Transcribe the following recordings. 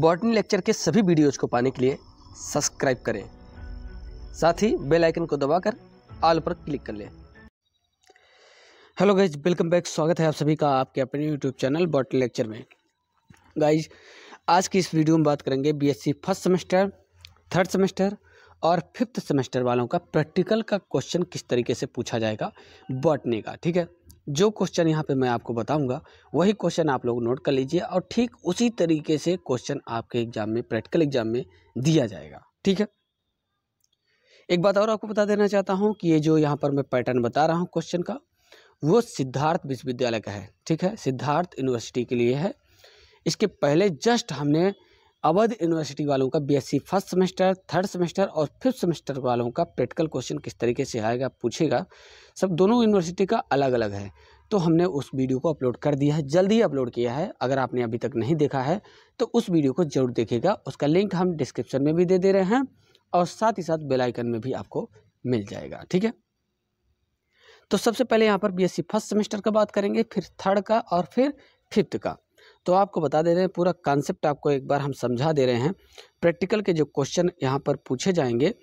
botany lecture के सभी videos को पाने के लिए सब्सक्राइब करें साथ ही बेल आइकन को दबाकर आल पर क्लिक कर लें हेलो गाइज वेलकम बैक स्वागत है आप सभी का आपके अपने यूट्यूब चैनल बॉटनी लेक्चर में गाइज आज की इस वीडियो में बात करेंगे B Sc first semester third semester और फिफ्थ सेमेस्टर वालों का प्रैक्टिकल का क्वेश्चन किस तरीके से पूछा जाएगा बॉटनी का ठीक है जो क्वेश्चन यहाँ पे मैं आपको बताऊंगा वही क्वेश्चन आप लोग नोट कर लीजिए और ठीक उसी तरीके से क्वेश्चन आपके एग्जाम में प्रैक्टिकल एग्जाम में दिया जाएगा ठीक है एक बात और आपको बता देना चाहता हूँ कि ये जो यहाँ पर मैं पैटर्न बता रहा हूँ क्वेश्चन का वो सिद्धार्थ विश्वविद्यालय का है ठीक है सिद्धार्थ यूनिवर्सिटी के लिए है इसके पहले जस्ट हमने अवध यूनिवर्सिटी वालों का B Sc first semester third semester और फिफ्थ सेमेस्टर वालों का प्रैक्टिकल क्वेश्चन किस तरीके से आएगा पूछेगा सब दोनों यूनिवर्सिटी का अलग अलग है तो हमने उस वीडियो को अपलोड कर दिया है जल्दी अपलोड किया है अगर आपने अभी तक नहीं देखा है तो उस वीडियो को जरूर देखेगा उसका लिंक हम डिस्क्रिप्शन में भी दे दे रहे हैं और साथ ही साथ बेलाइकन में भी आपको मिल जाएगा ठीक है तो सबसे पहले यहाँ पर बी फर्स्ट सेमेस्टर का बात करेंगे फिर थर्ड का और फिर फिफ्थ का तो आपको बता दे रहे हैं पूरा कॉन्सेप्ट आपको एक बार हम समझा दे रहे हैं प्रैक्टिकल के जो क्वेश्चन यहाँ पर पूछे जाएंगे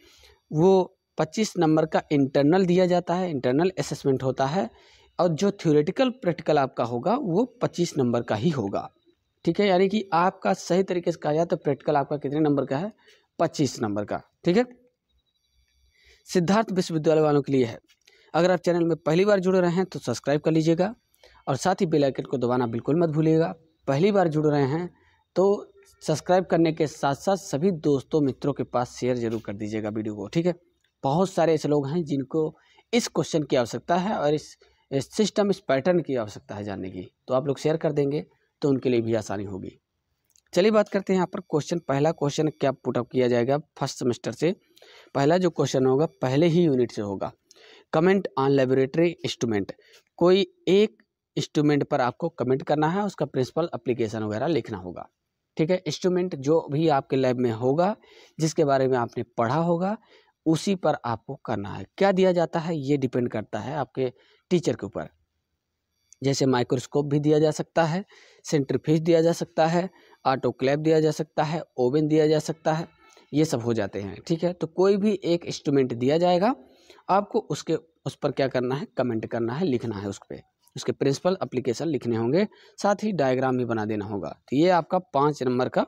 वो पच्चीस नंबर का इंटरनल दिया जाता है इंटरनल असेसमेंट होता है और जो थ्योरेटिकल प्रैक्टिकल आपका होगा वो पच्चीस नंबर का ही होगा ठीक है यानी कि आपका सही तरीके से कहा जाए तो प्रैक्टिकल आपका कितने नंबर का है पच्चीस नंबर का ठीक है सिद्धार्थ विश्वविद्यालय वालों के लिए है अगर आप चैनल में पहली बार जुड़ रहे हैं तो सब्सक्राइब कर लीजिएगा और साथ ही बेल आइकन को दबाना बिल्कुल मत भूलिएगा पहली बार जुड़ रहे हैं तो सब्सक्राइब करने के साथ साथ सभी दोस्तों मित्रों के पास शेयर जरूर कर दीजिएगा वीडियो को ठीक है बहुत सारे ऐसे लोग हैं जिनको इस क्वेश्चन की आवश्यकता है और इस, सिस्टम इस पैटर्न की आवश्यकता है जानने की तो आप लोग शेयर कर देंगे तो उनके लिए भी आसानी होगी चलिए बात करते हैं यहाँ पर क्वेश्चन पहला क्वेश्चन क्या पुटअप किया जाएगा फर्स्ट सेमेस्टर से पहला जो क्वेश्चन होगा पहले ही यूनिट से होगा कमेंट ऑन लेबोरेटरी इंस्ट्रूमेंट कोई एक इंस्ट्रूमेंट पर आपको कमेंट करना है उसका प्रिंसिपल अप्लीकेशन वगैरह लिखना होगा ठीक है इंस्ट्रूमेंट जो भी आपके लैब में होगा जिसके बारे में आपने पढ़ा होगा उसी पर आपको करना है क्या दिया जाता है ये डिपेंड करता है आपके टीचर के ऊपर जैसे माइक्रोस्कोप भी दिया जा सकता है सेंट्रीफ्यूज दिया जा सकता है ऑटो क्लैब दिया जा सकता है ओवन दिया जा सकता है ये सब हो जाते हैं ठीक है तो कोई भी एक इंस्ट्रूमेंट दिया जाएगा आपको उसके उस पर क्या करना है कमेंट करना है लिखना है उस पर उसके प्रिंसिपल अप्लीकेशन लिखने होंगे साथ ही डायग्राम भी बना देना होगा तो ये आपका पाँच नंबर का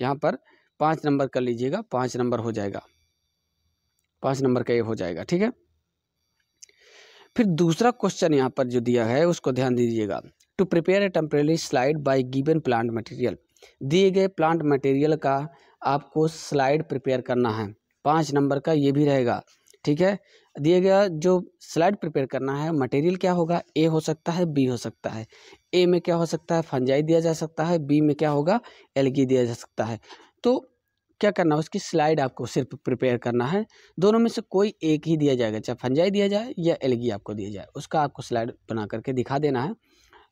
यहाँ पर पाँच नंबर कर लीजिएगा पाँच नंबर हो जाएगा पाँच नंबर का ये हो जाएगा ठीक है फिर दूसरा क्वेश्चन यहाँ पर जो दिया है उसको ध्यान दीजिएगा to prepare a temporary slide by given plant material दिए गए प्लांट मटेरियल का आपको स्लाइड प्रिपेयर करना है पाँच नंबर का ये भी रहेगा ठीक है दिए गया जो स्लाइड प्रिपेयर करना है मटेरियल क्या होगा ए हो सकता है बी हो सकता है ए में क्या हो सकता है फंजाई दिया जा सकता है बी में क्या होगा एलगी दिया जा सकता है तो क्या करना है उसकी स्लाइड आपको सिर्फ प्रिपेयर करना है दोनों में से कोई एक ही दिया जाएगा चाहे फंजाई दिया जाए या एलगी आपको दिया जाए उसका आपको स्लाइड बना करके दिखा देना है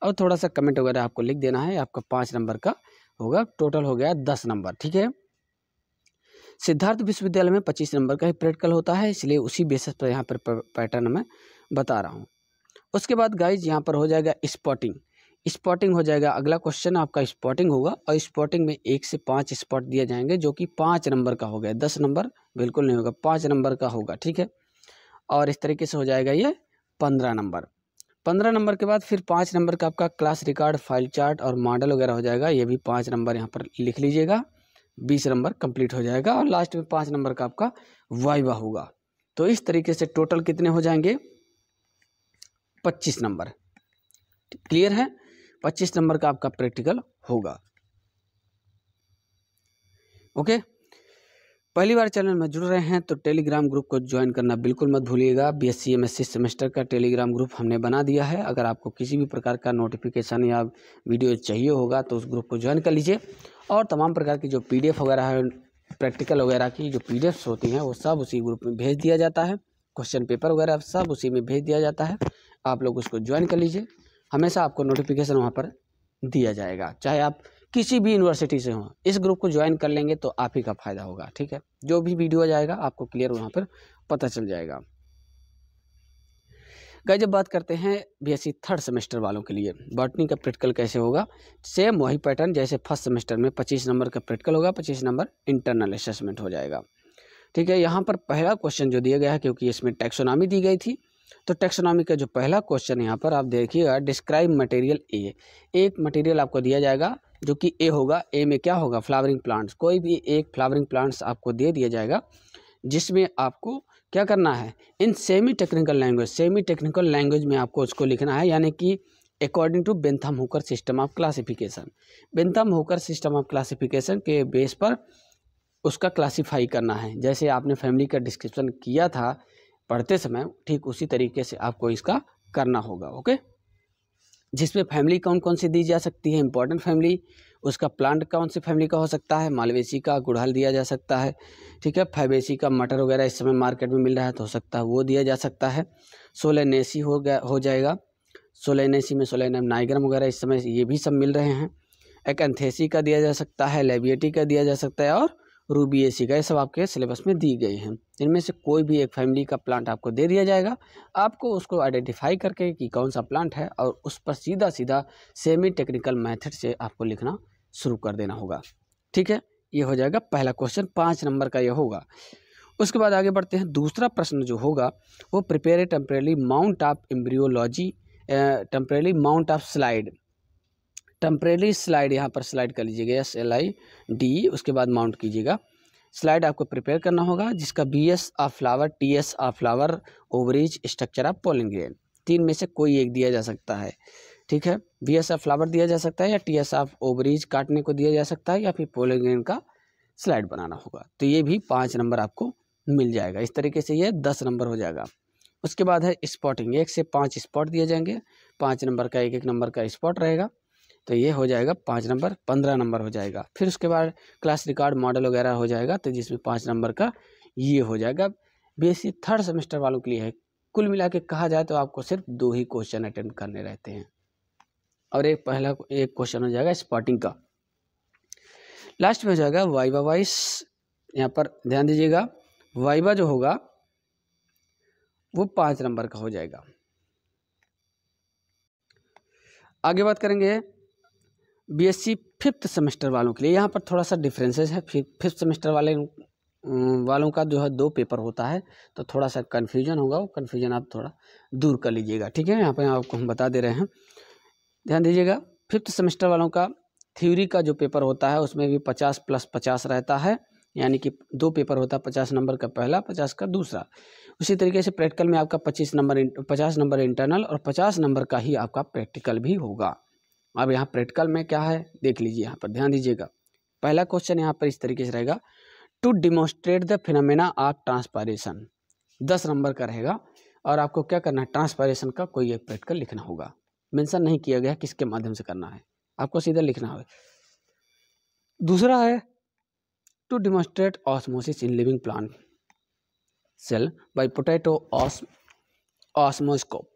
और थोड़ा सा कमेंट वगैरह आपको लिख देना है आपका पाँच नंबर का होगा टोटल हो गया दस नंबर ठीक है सिद्धार्थ विश्वविद्यालय में पच्चीस नंबर का ही प्रैक्टिकल होता है इसलिए उसी बेसिस पर यहाँ पर पैटर्न मैं बता रहा हूँ उसके बाद गाइज यहाँ पर हो जाएगा स्पॉटिंग स्पॉटिंग हो जाएगा अगला क्वेश्चन आपका स्पॉटिंग होगा और स्पॉटिंग में एक से पाँच स्पॉट दिए जाएंगे जो कि पाँच नंबर का हो गया दस नंबर बिल्कुल नहीं होगा पाँच नंबर का होगा ठीक है और इस तरीके से हो जाएगा ये पंद्रह नंबर पंद्रह नंबर के बाद फिर पाँच नंबर का आपका क्लास रिकॉर्ड फाइल चार्ट और मॉडल वगैरह हो जाएगा ये भी पाँच नंबर यहाँ पर लिख लीजिएगा बीस नंबर कंप्लीट हो जाएगा और लास्ट में पाँच नंबर का आपका वाइवा होगा तो इस तरीके से टोटल कितने हो जाएंगे पच्चीस नंबर क्लियर है पच्चीस नंबर का आपका प्रैक्टिकल होगा ओके पहली बार चैनल में जुड़ रहे हैं तो टेलीग्राम ग्रुप को ज्वाइन करना बिल्कुल मत भूलिएगा बी एस सी सेमेस्टर का टेलीग्राम ग्रुप हमने बना दिया है अगर आपको किसी भी प्रकार का नोटिफिकेशन या वीडियो चाहिए होगा तो उस ग्रुप को ज्वाइन कर लीजिए और तमाम प्रकार की जो पी वगैरह है प्रैक्टिकल वगैरह की जो पी होती हैं वो सब उसी ग्रुप में भेज दिया जाता है क्वेश्चन पेपर वगैरह सब उसी में भेज दिया जाता है आप लोग उसको ज्वाइन कर लीजिए हमेशा आपको नोटिफिकेशन वहाँ पर दिया जाएगा चाहे आप किसी भी यूनिवर्सिटी से हों इस ग्रुप को ज्वाइन कर लेंगे तो आप ही का फ़ायदा होगा ठीक है जो भी वीडियो जाएगा आपको क्लियर वहाँ पर पता चल जाएगा गई जब बात करते हैं बीएससी थर्ड सेमेस्टर वालों के लिए बॉटनी का प्रैक्टिकल कैसे होगा सेम वही पैटर्न जैसे फर्स्ट सेमेस्टर में पच्चीस नंबर का प्रैक्टिकल होगा पच्चीस नंबर इंटरनल असेसमेंट हो जाएगा ठीक है यहाँ पर पहला क्वेश्चन जो दिया गया है क्योंकि इसमें टैक्सोनॉमी दी गई थी तो टैक्सोनॉमी का जो पहला क्वेश्चन यहाँ पर आप देखिएगा डिस्क्राइब मटेरियल ए एक मटेरियल आपको दिया जाएगा जो कि ए होगा ए में क्या होगा फ्लावरिंग प्लांट्स कोई भी एक फ्लावरिंग प्लांट्स आपको दे दिया जाएगा जिसमें आपको क्या करना है in semi technical language semi technical language में आपको उसको लिखना है यानी कि according to Bentham Hooker system of classification Bentham Hooker system of classification के बेस पर उसका क्लासिफाई करना है जैसे आपने फैमिली का डिस्क्रिप्शन किया था पढ़ते समय ठीक उसी तरीके से आपको इसका करना होगा ओके जिसमें फैमिली कौन कौन सी दी जा सकती है इंपॉर्टेंट फैमिली उसका प्लांट कौन सी फैमिली का हो सकता है मालवेसी का गुड़हल दिया जा सकता है ठीक है फैबेसी का मटर वगैरह इस समय मार्केट में मिल रहा है तो हो सकता है वो दिया जा सकता है सोलेनेसी हो गया हो जाएगा सोलेनेसी में सोलेनम नाइग्रम वगैरह इस समय ये भी सब मिल रहे हैं एक का दिया जा सकता है लेबिएटी का दिया जा सकता है और रूबी ए का ये सब आपके सिलेबस में दी गई हैं इनमें से कोई भी एक फैमिली का प्लांट आपको दे दिया जाएगा आपको उसको आइडेंटिफाई करके कि कौन सा प्लांट है और उस पर सीधा सीधा सेमी टेक्निकल मेथड से आपको लिखना शुरू कर देना होगा ठीक है ये हो जाएगा पहला क्वेश्चन पाँच नंबर का ये होगा उसके बाद आगे बढ़ते हैं दूसरा प्रश्न जो होगा वो prepare temporary mount of embryology temporary mount of slide temporary slide यहाँ पर स्लाइड कर लीजिएगा एस एल आई डी उसके बाद माउंट कीजिएगा स्लाइड आपको प्रिपेयर करना होगा जिसका B S a flower T S a flower ovaries structure of pollen grain तीन में से कोई एक दिया जा सकता है ठीक है बी एस आ फ्लावर दिया जा सकता है या टी एस आफ ओवरिज काटने को दिया जा सकता है या फिर पोलिंग ग्रेन का स्लाइड बनाना होगा तो ये भी पाँच नंबर आपको मिल जाएगा इस तरीके से ये दस नंबर हो जाएगा उसके बाद है स्पॉटिंग एक से पाँच स्पॉट दिए जाएंगे पाँच नंबर का एक एक नंबर का स्पॉट रहेगा तो ये हो जाएगा पाँच नंबर पंद्रह नंबर हो जाएगा फिर उसके बाद क्लास रिकॉर्ड मॉडल वगैरह हो जाएगा तो जिसमें पाँच नंबर का ये हो जाएगा बीएससी थर्ड सेमेस्टर वालों के लिए है कुल मिला के कहा जाए तो आपको सिर्फ दो ही क्वेश्चन अटेम्प्ट करने रहते हैं और एक पहला एक क्वेश्चन हो जाएगा स्पॉटिंग का लास्ट में हो जाएगा वाइवा वाइस यहाँ पर ध्यान दीजिएगा वाइवा जो होगा वो पाँच नंबर का हो जाएगा आगे बात करेंगे बीएससी फिफ्थ सेमेस्टर वालों के लिए यहाँ पर थोड़ा सा डिफरेंसेस है फिफ्थ सेमेस्टर वाले वालों का जो है दो पेपर होता है तो थोड़ा सा कन्फ्यूजन होगा वो कन्फ्यूजन आप थोड़ा दूर कर लीजिएगा ठीक है यहाँ पर आपको हम बता दे रहे हैं ध्यान दीजिएगा फिफ्थ सेमेस्टर वालों का थ्योरी का जो पेपर होता है उसमें भी पचास प्लस पचास रहता है यानी कि दो पेपर होता है पचास नंबर का पहला पचास का दूसरा उसी तरीके से प्रैक्टिकल में आपका पच्चीस नंबर पचास नंबर इंटरनल और पचास नंबर का ही आपका प्रैक्टिकल भी होगा अब यहाँ प्रैक्टिकल में क्या है देख लीजिए यहाँ पर ध्यान दीजिएगा पहला क्वेश्चन यहाँ पर इस तरीके से रहेगा to demonstrate the phenomena of transpiration दस नंबर का रहेगा और आपको क्या करना है ट्रांसपारेशन का कोई एक प्रैक्टिकल लिखना होगा मेंशन नहीं किया गया किसके माध्यम से करना है आपको सीधा लिखना होगा दूसरा है to demonstrate osmosis in living plant cell by potato ऑस ऑस्मोस्कोप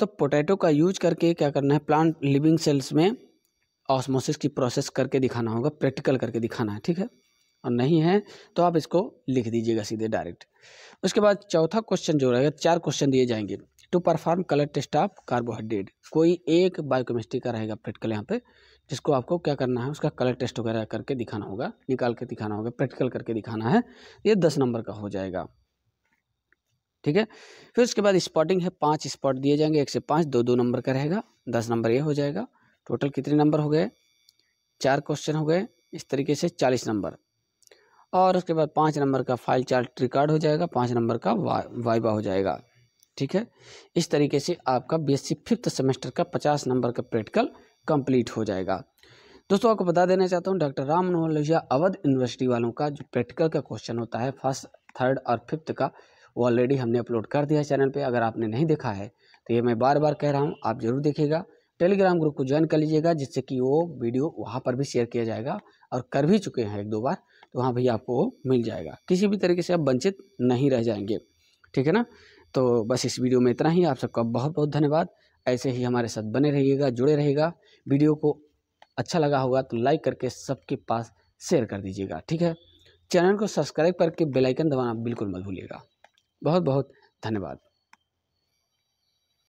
तो पोटैटो का यूज करके क्या करना है प्लांट लिविंग सेल्स में ऑस्मोसिस की प्रोसेस करके दिखाना होगा प्रैक्टिकल करके दिखाना है ठीक है और नहीं है तो आप इसको लिख दीजिएगा सीधे डायरेक्ट उसके बाद चौथा क्वेश्चन जो रहेगा चार क्वेश्चन दिए जाएंगे to perform colour test of carbohydrate कोई एक बायोकेमिस्ट्री का रहेगा प्रैक्टिकल यहाँ पे जिसको आपको क्या करना है उसका कलर टेस्ट वगैरह करके दिखाना होगा निकाल के दिखाना होगा प्रैक्टिकल करके दिखाना है ये दस नंबर का हो जाएगा ठीक है फिर उसके बाद स्पॉटिंग है पाँच स्पॉट दिए जाएंगे एक से पाँच दो दो नंबर का रहेगा दस नंबर ये हो जाएगा टोटल कितने नंबर हो गए चार क्वेश्चन हो गए इस तरीके से चालीस नंबर और उसके बाद पाँच नंबर का फाइल चार्ट रिकॉर्ड हो जाएगा पाँच नंबर का वा, वाइबा हो जाएगा ठीक है इस तरीके से आपका सी फिफ्थ सेमेस्टर का पचास नंबर का प्रैक्टिकल कंप्लीट हो जाएगा दोस्तों आपको बता देना चाहता हूँ डॉक्टर राम मनोहर लोहिया अवध यूनिवर्सिटी वालों का जो प्रैक्टिकल का क्वेश्चन होता है फर्स्ट थर्ड और फिफ्थ का वो ऑलरेडी हमने अपलोड कर दिया है चैनल पे अगर आपने नहीं देखा है तो ये मैं बार बार कह रहा हूँ आप ज़रूर देखिएगा टेलीग्राम ग्रुप को ज्वाइन कर लीजिएगा जिससे कि वो वीडियो वहाँ पर भी शेयर किया जाएगा और कर भी चुके हैं एक दो बार तो वहाँ भी आपको मिल जाएगा किसी भी तरीके से आप वंचित नहीं रह जाएंगे ठीक है ना तो बस इस वीडियो में इतना ही आप सबका बहुत बहुत धन्यवाद ऐसे ही हमारे साथ बने रहिएगा जुड़े रहेगा वीडियो को अच्छा लगा होगा तो लाइक करके सबके पास शेयर कर दीजिएगा ठीक है चैनल को सब्सक्राइब करके बेल आइकन दबाना बिल्कुल मत भूलिएगा बहुत बहुत धन्यवाद